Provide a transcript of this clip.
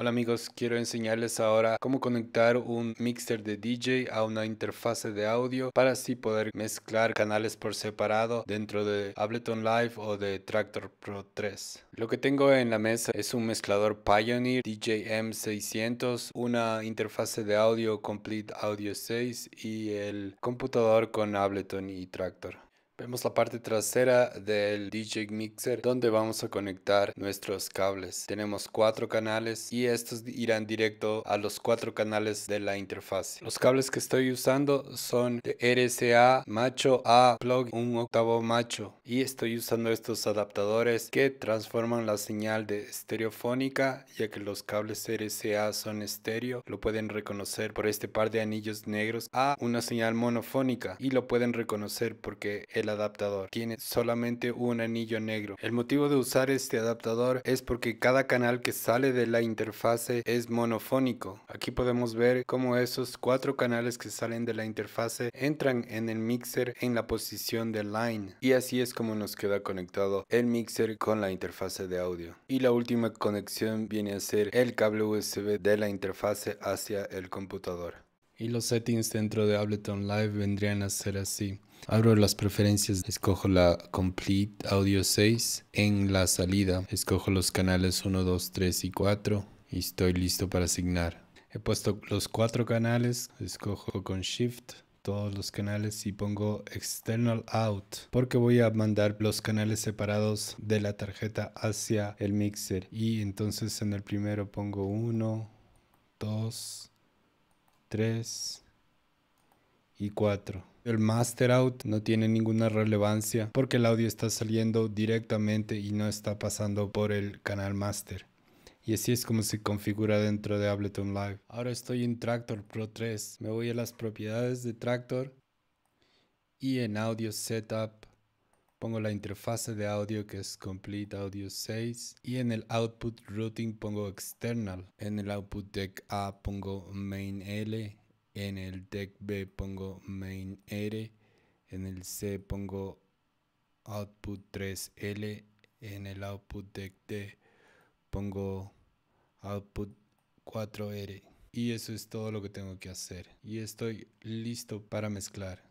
Hola amigos, quiero enseñarles ahora cómo conectar un mixer de DJ a una interfase de audio para así poder mezclar canales por separado dentro de Ableton Live o de Tractor Pro 3. Lo que tengo en la mesa es un mezclador Pioneer DJM600, una interfase de audio Complete Audio 6 y el computador con Ableton y Tractor. Vemos la parte trasera del DJ Mixer donde vamos a conectar nuestros cables. Tenemos cuatro canales y estos irán directo a los cuatro canales de la interfaz. Los cables que estoy usando son de RCA macho a plug un octavo macho y estoy usando estos adaptadores que transforman la señal de estereofónica ya que los cables RCA son estéreo. Lo pueden reconocer por este par de anillos negros a una señal monofónica y lo pueden reconocer porque el el adaptador. Tiene solamente un anillo negro. El motivo de usar este adaptador es porque cada canal que sale de la interfase es monofónico. Aquí podemos ver cómo esos cuatro canales que salen de la interfase entran en el mixer en la posición de line. Y así es como nos queda conectado el mixer con la interfase de audio. Y la última conexión viene a ser el cable USB de la interfase hacia el computador. Y los settings dentro de Ableton Live vendrían a ser así. Abro las preferencias, escojo la Complete Audio 6. En la salida, escojo los canales 1, 2, 3 y 4 y estoy listo para asignar. He puesto los cuatro canales, escojo con Shift todos los canales y pongo external out porque voy a mandar los canales separados de la tarjeta hacia el mixer y entonces en el primero pongo 1 2 3 y 4. El master out no tiene ninguna relevancia porque el audio está saliendo directamente y no está pasando por el canal master. Y así es como se configura dentro de Ableton Live. Ahora estoy en Tractor Pro 3. Me voy a las propiedades de Tractor y en Audio Setup pongo la interfase de audio que es Complete Audio 6 y en el Output Routing pongo External. En el Output Deck A pongo Main L, en el Deck B pongo Main R, en el C pongo Output 3L, en el Output Deck D pongo Output 4R. Y eso es todo lo que tengo que hacer. Y estoy listo para mezclar.